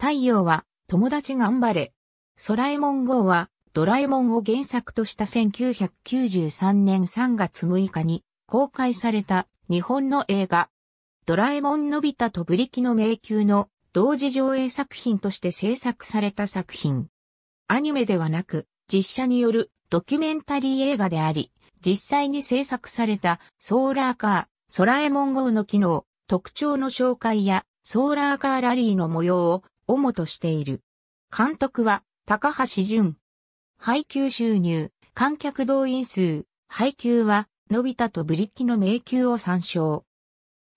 太陽は、友達頑張れ。ソラエモン号は、ドラえもんを原作とした1993年3月6日に公開された日本の映画、ドラえもんのび太とブリキの迷宮の同時上映作品として制作された作品。アニメではなく、実写によるドキュメンタリー映画であり、実際に制作されたソーラーカー、ソラえもん号の機能、特徴の紹介やソーラーカーラリーの模様を主としている。監督は、高橋淳。配給収入、観客動員数、配給は、のび太とブリッキの迷宮を参照。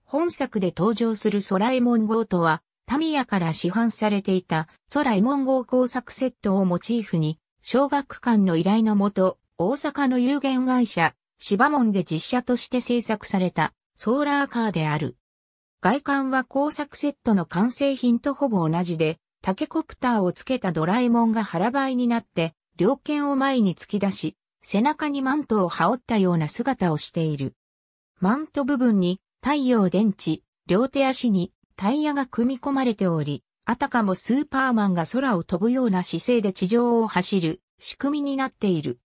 本作で登場する空エモン号とは、タミヤから市販されていた空エモン号工作セットをモチーフに、小学館の依頼のもと、大阪の有限会社、芝門で実写として制作されたソーラーカーである。外観は工作セットの完成品とほぼ同じで、タケコプターをつけたドラえもんが腹ばいになって、両剣を前に突き出し、背中にマントを羽織ったような姿をしている。マント部分に太陽電池、両手足にタイヤが組み込まれており、あたかもスーパーマンが空を飛ぶような姿勢で地上を走る仕組みになっている。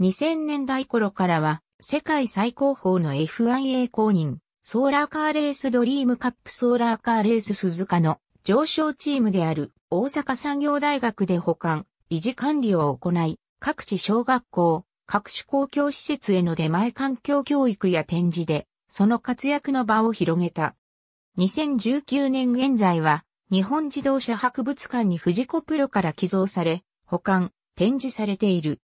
2000年代頃からは世界最高峰の FIA 公認ソーラーカーレースドリームカップソーラーカーレース鈴鹿の上昇チームである大阪産業大学で保管、維持管理を行い、各地小学校、各種公共施設への出前環境教育や展示で、その活躍の場を広げた。2019年現在は、日本自動車博物館に藤子プロから寄贈され、保管、展示されている。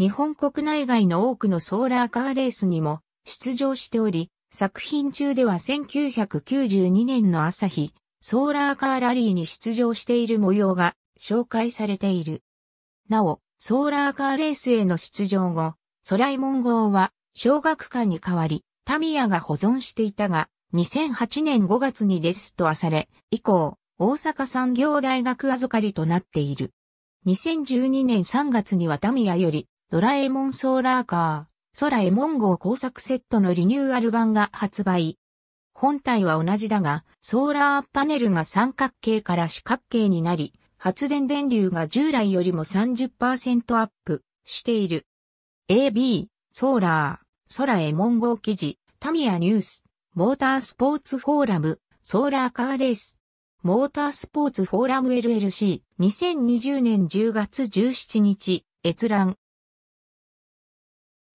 日本国内外の多くのソーラーカーレースにも出場しており、作品中では1992年の朝日、ソーラーカーラリーに出場している模様が紹介されている。なお、ソーラーカーレースへの出場後、ソライモン号は小学館に代わり、タミヤが保存していたが、2008年5月にレストアされ、以降、大阪産業大学預かりとなっている。2012年3月にはタミヤより、ドラえもんソーラーカー。空へゴ号工作セットのリニューアル版が発売。本体は同じだが、ソーラーパネルが三角形から四角形になり、発電電流が従来よりも30%アップしている。AB、ソーラー、空へゴ号記事、タミヤニュース、モータースポーツフォーラム、ソーラーカーレース、モータースポーツフォーラム LLC、2020年10月17日、閲覧。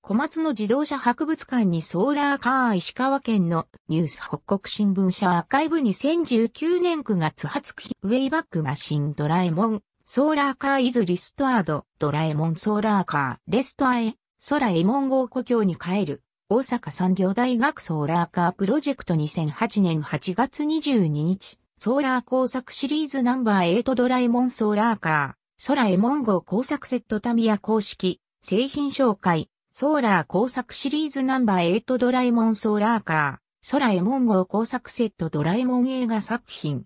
小松の自動車博物館にソーラーカー石川県のニュース北国新聞社アーカイブ2019年9月20日ウェイバックマシンドラえもんソーラーカーイズリストアードドラえもんソーラーカーレストアへ空えもん号故郷に帰る大阪産業大学ソーラーカープロジェクト2008年8月22日ソーラー工作シリーズナンバー8ドラえもんソーラーカー空えもん号工作セットタミヤ公式製品紹介ソーラー工作シリーズナンバー8ドラえもんソーラーカー、空えもん号工作セットドラえもん映画作品。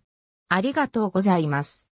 ありがとうございます。